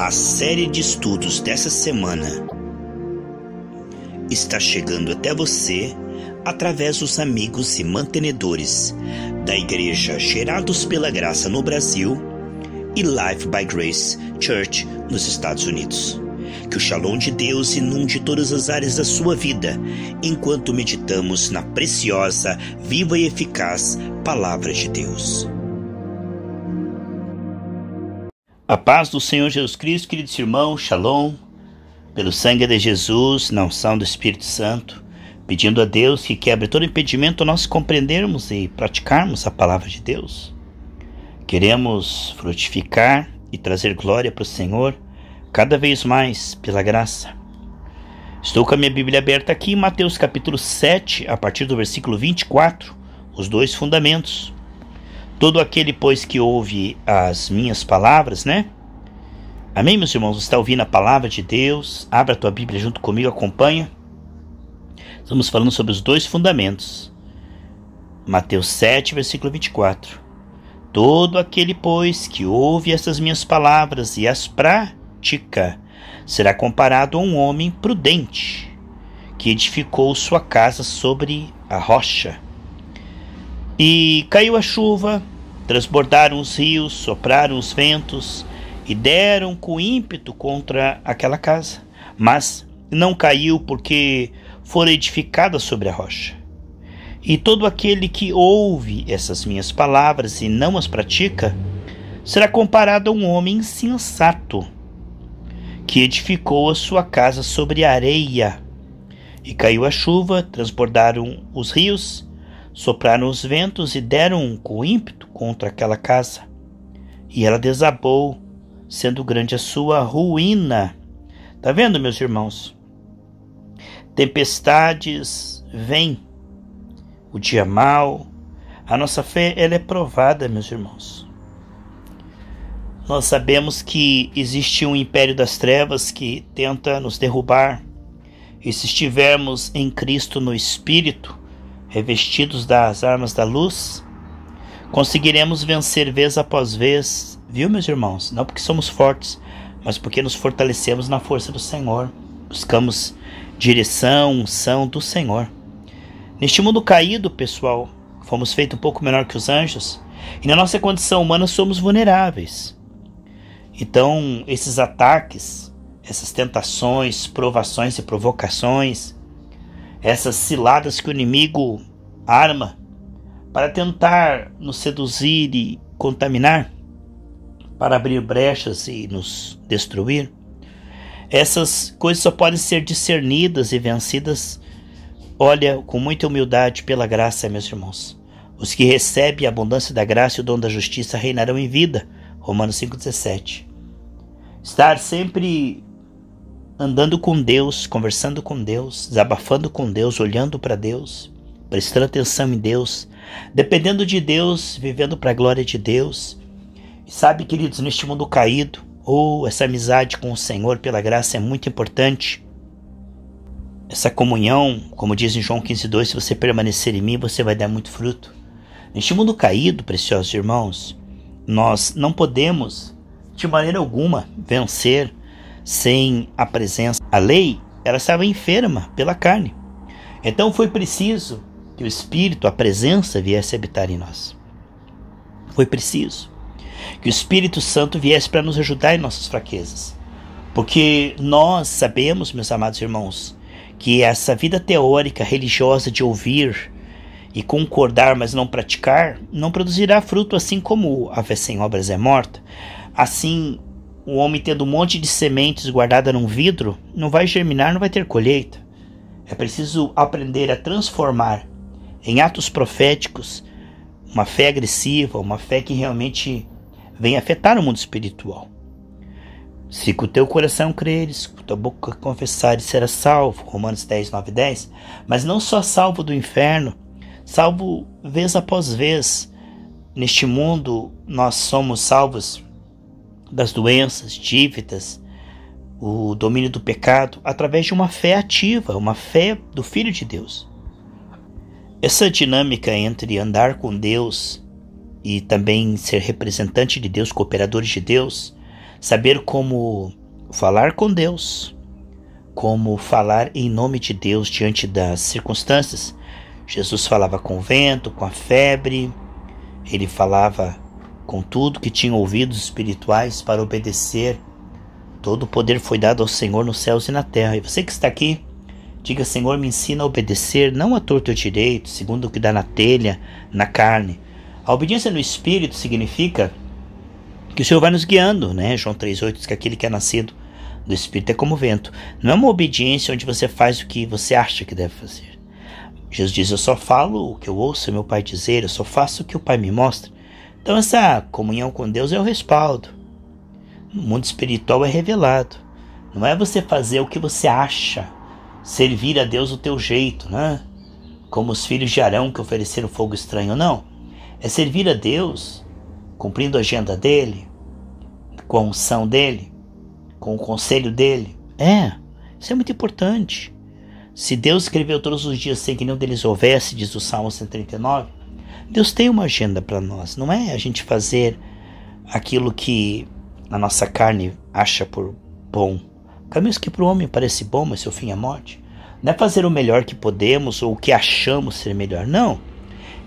A série de estudos dessa semana está chegando até você através dos amigos e mantenedores da Igreja Gerados pela Graça no Brasil e Life by Grace Church nos Estados Unidos. Que o Shalom de Deus inunde todas as áreas da sua vida enquanto meditamos na preciosa, viva e eficaz Palavra de Deus. A paz do Senhor Jesus Cristo, queridos irmãos, shalom. Pelo sangue de Jesus, na unção do Espírito Santo, pedindo a Deus que quebre todo impedimento a nós compreendermos e praticarmos a palavra de Deus. Queremos frutificar e trazer glória para o Senhor cada vez mais pela graça. Estou com a minha Bíblia aberta aqui em Mateus capítulo 7, a partir do versículo 24, os dois fundamentos. Todo aquele, pois, que ouve as minhas palavras, né? Amém, meus irmãos? Você está ouvindo a palavra de Deus? Abra a tua Bíblia junto comigo, acompanha. Estamos falando sobre os dois fundamentos. Mateus 7, versículo 24. Todo aquele, pois, que ouve estas minhas palavras e as pratica, será comparado a um homem prudente que edificou sua casa sobre a rocha. E caiu a chuva, transbordaram os rios, sopraram os ventos e deram com ímpeto contra aquela casa. Mas não caiu porque fora edificada sobre a rocha. E todo aquele que ouve essas minhas palavras e não as pratica será comparado a um homem insensato que edificou a sua casa sobre a areia. E caiu a chuva, transbordaram os rios Sopraram os ventos e deram um com ímpeto contra aquela casa. E ela desabou, sendo grande a sua ruína. Tá vendo, meus irmãos? Tempestades vêm, o dia mal. A nossa fé ela é provada, meus irmãos. Nós sabemos que existe um império das trevas que tenta nos derrubar. E se estivermos em Cristo no Espírito, revestidos das armas da luz, conseguiremos vencer vez após vez, viu, meus irmãos? Não porque somos fortes, mas porque nos fortalecemos na força do Senhor. Buscamos direção, unção do Senhor. Neste mundo caído, pessoal, fomos feitos um pouco menor que os anjos e na nossa condição humana somos vulneráveis. Então, esses ataques, essas tentações, provações e provocações, essas ciladas que o inimigo arma para tentar nos seduzir e contaminar, para abrir brechas e nos destruir. Essas coisas só podem ser discernidas e vencidas, olha, com muita humildade pela graça, meus irmãos. Os que recebem a abundância da graça e o dom da justiça reinarão em vida. Romanos 5,17. Estar sempre andando com Deus, conversando com Deus, desabafando com Deus, olhando para Deus, prestando atenção em Deus, dependendo de Deus, vivendo para a glória de Deus. E sabe, queridos, neste mundo caído, ou oh, essa amizade com o Senhor pela graça é muito importante. Essa comunhão, como diz em João 15,2, se você permanecer em mim, você vai dar muito fruto. Neste mundo caído, preciosos irmãos, nós não podemos, de maneira alguma, vencer sem a presença da lei, ela estava enferma pela carne. Então foi preciso que o Espírito, a presença, viesse habitar em nós. Foi preciso que o Espírito Santo viesse para nos ajudar em nossas fraquezas. Porque nós sabemos, meus amados irmãos, que essa vida teórica religiosa de ouvir e concordar, mas não praticar, não produzirá fruto, assim como a fé sem obras é morta. Assim, o homem tendo um monte de sementes guardada num vidro, não vai germinar, não vai ter colheita. É preciso aprender a transformar em atos proféticos uma fé agressiva, uma fé que realmente vem afetar o mundo espiritual. Se com o teu coração creres, com a tua boca confessares, serás salvo. Romanos 10, 9 10. Mas não só salvo do inferno, salvo vez após vez. Neste mundo, nós somos salvos das doenças, dívidas, o domínio do pecado, através de uma fé ativa, uma fé do Filho de Deus. Essa dinâmica entre andar com Deus e também ser representante de Deus, cooperadores de Deus, saber como falar com Deus, como falar em nome de Deus diante das circunstâncias. Jesus falava com o vento, com a febre, ele falava Contudo, que tinham ouvidos espirituais para obedecer, todo o poder foi dado ao Senhor nos céus e na terra. E você que está aqui, diga: Senhor, me ensina a obedecer, não a torto e direito, segundo o que dá na telha, na carne. A obediência no espírito significa que o Senhor vai nos guiando, né? João 3,8 diz que aquele que é nascido do espírito é como vento. Não é uma obediência onde você faz o que você acha que deve fazer. Jesus diz: Eu só falo o que eu ouço meu pai dizer, eu só faço o que o pai me mostra. Então, essa comunhão com Deus é o respaldo. No mundo espiritual é revelado. Não é você fazer o que você acha, servir a Deus o teu jeito, né? Como os filhos de Arão que ofereceram fogo estranho, não. É servir a Deus cumprindo a agenda dele, com a unção dele, com o conselho dele. É, isso é muito importante. Se Deus escreveu todos os dias sem que nenhum deles houvesse, diz o Salmo 139, Deus tem uma agenda para nós, não é a gente fazer aquilo que a nossa carne acha por bom. Caminhos que para o homem parece bom, mas seu fim é morte. Não é fazer o melhor que podemos ou o que achamos ser melhor, não.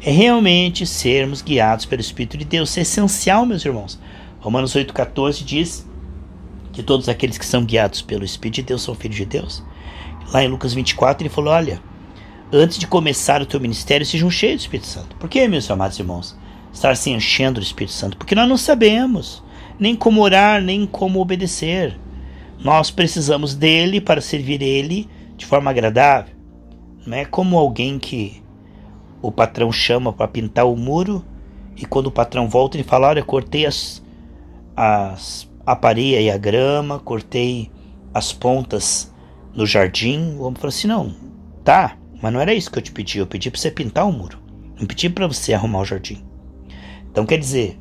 É realmente sermos guiados pelo Espírito de Deus. Isso é essencial, meus irmãos. Romanos 8,14 diz que todos aqueles que são guiados pelo Espírito de Deus são filhos de Deus. Lá em Lucas 24, ele falou: Olha, antes de começar o teu ministério, sejam cheios do Espírito Santo. Por que, meus amados irmãos, estar se enchendo do Espírito Santo? Porque nós não sabemos nem como orar, nem como obedecer. Nós precisamos dele para servir ele de forma agradável. Não é como alguém que o patrão chama para pintar o muro e quando o patrão volta ele fala: Olha, cortei as, as, a pareia e a grama, cortei as pontas no jardim. O homem fala assim: Não, tá, mas não era isso que eu te pedi. Eu pedi para você pintar o muro. Não pedi para você arrumar o jardim. Então quer dizer,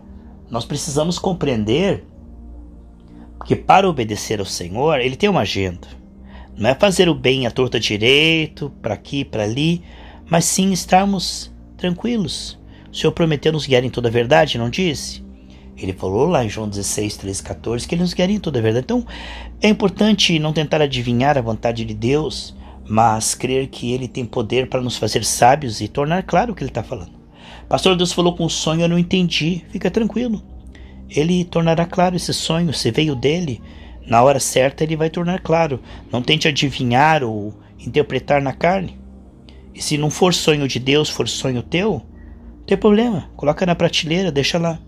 nós precisamos compreender que para obedecer ao Senhor, ele tem uma agenda. Não é fazer o bem à torta direito, para aqui, para ali, mas sim estarmos tranquilos. O Senhor prometeu nos guiar em toda a verdade, não disse? Ele falou lá em João 16, 13, 14 que ele nos guiaria em toda a verdade. Então, é importante não tentar adivinhar a vontade de Deus, mas crer que ele tem poder para nos fazer sábios e tornar claro o que ele está falando. Pastor, Deus falou com um sonho, eu não entendi. Fica tranquilo. Ele tornará claro esse sonho, se veio dele, na hora certa ele vai tornar claro. Não tente adivinhar ou interpretar na carne. E se não for sonho de Deus, for sonho teu, não tem problema. Coloca na prateleira, deixa lá.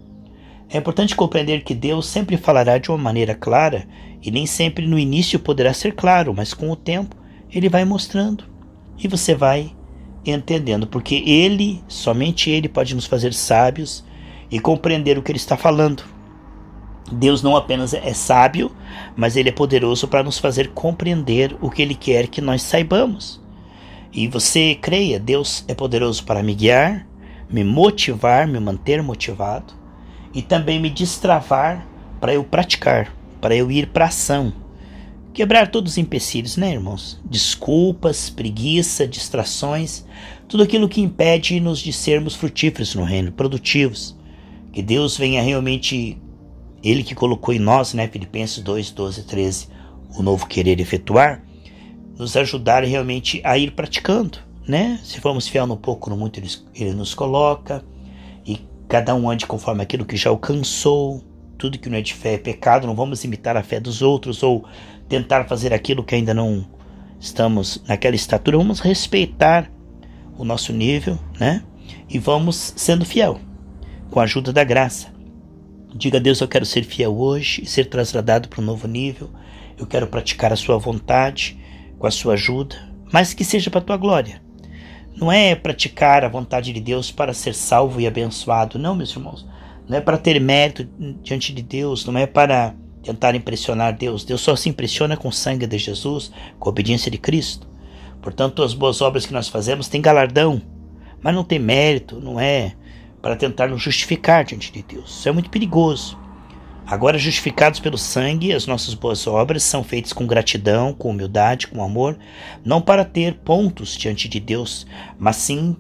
É importante compreender que Deus sempre falará de uma maneira clara e nem sempre no início poderá ser claro, mas com o tempo ele vai mostrando e você vai entendendo, porque ele, somente ele, pode nos fazer sábios e compreender o que ele está falando. Deus não apenas é sábio, mas ele é poderoso para nos fazer compreender o que ele quer que nós saibamos. E você creia, Deus é poderoso para me guiar, me motivar, me manter motivado e também me destravar para eu praticar, para eu ir para ação, Quebrar todos os empecilhos, né, irmãos? Desculpas, preguiça, distrações, tudo aquilo que impede-nos de sermos frutíferos no reino, produtivos. Que Deus venha realmente, Ele que colocou em nós, né, Filipenses 2, 12, 13, o novo querer efetuar, nos ajudar realmente a ir praticando, né? Se formos fiel no pouco, no muito Ele nos coloca, e cada um ande conforme aquilo que já alcançou, tudo que não é de fé é pecado, não vamos imitar a fé dos outros ou tentar fazer aquilo que ainda não estamos naquela estatura, vamos respeitar o nosso nível, né? E vamos sendo fiel com a ajuda da graça. Diga a Deus: Eu quero ser fiel hoje e ser trasladado para um novo nível. Eu quero praticar a Sua vontade com a Sua ajuda, mas que seja para a Tua glória. Não é praticar a vontade de Deus para ser salvo e abençoado, não, meus irmãos não é para ter mérito diante de Deus, não é para tentar impressionar Deus. Deus só se impressiona com o sangue de Jesus, com a obediência de Cristo. Portanto, as boas obras que nós fazemos têm galardão, mas não tem mérito, não é para tentar nos justificar diante de Deus. Isso é muito perigoso. Agora, justificados pelo sangue, as nossas boas obras são feitas com gratidão, com humildade, com amor, não para ter pontos diante de Deus, mas sim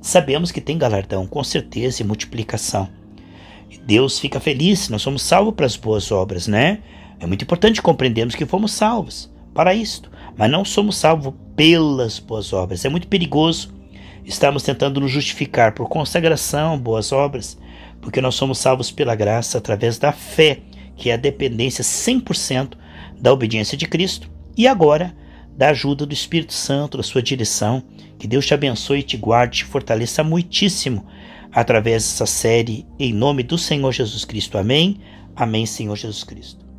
sabemos que tem galardão, com certeza, e multiplicação. Deus fica feliz, nós somos salvos para as boas obras, né? É muito importante compreendermos que fomos salvos para isto, mas não somos salvos pelas boas obras. É muito perigoso estarmos tentando nos justificar por consagração, boas obras, porque nós somos salvos pela graça através da fé, que é a dependência 100% da obediência de Cristo. E agora, da ajuda do Espírito Santo, da sua direção. Que Deus te abençoe, te guarde, te fortaleça muitíssimo através dessa série em nome do Senhor Jesus Cristo. Amém. Amém, Senhor Jesus Cristo.